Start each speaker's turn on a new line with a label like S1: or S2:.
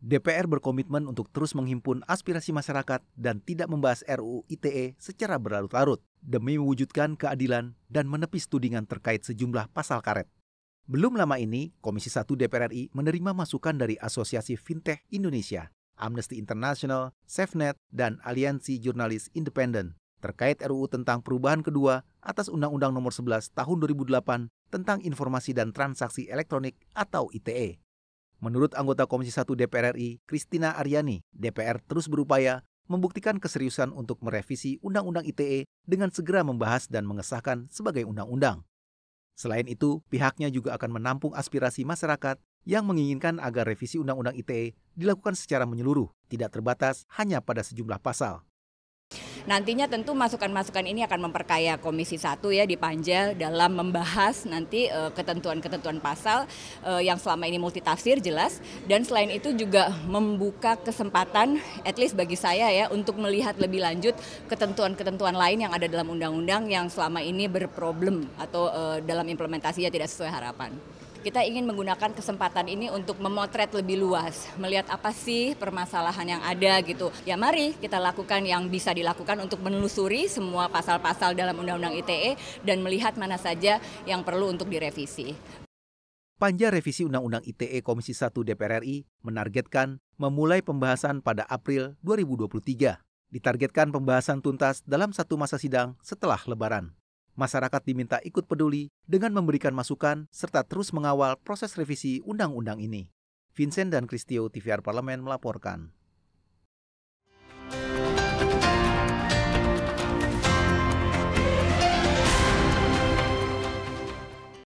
S1: DPR berkomitmen untuk terus menghimpun aspirasi masyarakat dan tidak membahas RUU ITE secara berlarut-larut demi mewujudkan keadilan dan menepis tudingan terkait sejumlah pasal karet. Belum lama ini, Komisi 1 DPR RI menerima masukan dari Asosiasi Fintech Indonesia, Amnesty International, SafeNet, dan Aliansi Jurnalis Independen terkait RUU tentang perubahan kedua atas Undang-Undang Nomor 11 Tahun 2008 tentang Informasi dan Transaksi Elektronik atau ITE Menurut anggota Komisi 1 DPR RI, Kristina Aryani, DPR terus berupaya membuktikan keseriusan untuk merevisi Undang-Undang ITE dengan segera membahas dan mengesahkan sebagai undang-undang. Selain itu, pihaknya juga akan menampung aspirasi masyarakat yang menginginkan agar revisi Undang-Undang ITE dilakukan secara menyeluruh, tidak terbatas hanya pada sejumlah pasal.
S2: Nantinya tentu masukan-masukan ini akan memperkaya Komisi 1 ya di Panja dalam membahas nanti eh, ketentuan-ketentuan pasal eh, yang selama ini multitafsir jelas dan selain itu juga membuka kesempatan at least bagi saya ya untuk melihat lebih lanjut ketentuan-ketentuan lain yang ada dalam undang-undang yang selama ini berproblem atau eh, dalam implementasinya tidak sesuai harapan kita ingin menggunakan kesempatan ini untuk memotret lebih luas, melihat apa sih permasalahan yang ada gitu. Ya mari kita lakukan yang bisa dilakukan untuk menelusuri semua pasal-pasal dalam Undang-Undang ITE dan melihat mana saja yang perlu untuk direvisi.
S1: Panja revisi Undang-Undang ITE Komisi 1 DPR RI menargetkan memulai pembahasan pada April 2023. Ditargetkan pembahasan tuntas dalam satu masa sidang setelah Lebaran. Masyarakat diminta ikut peduli dengan memberikan masukan serta terus mengawal proses revisi undang-undang ini. Vincent dan Kristio TVR Parlemen melaporkan.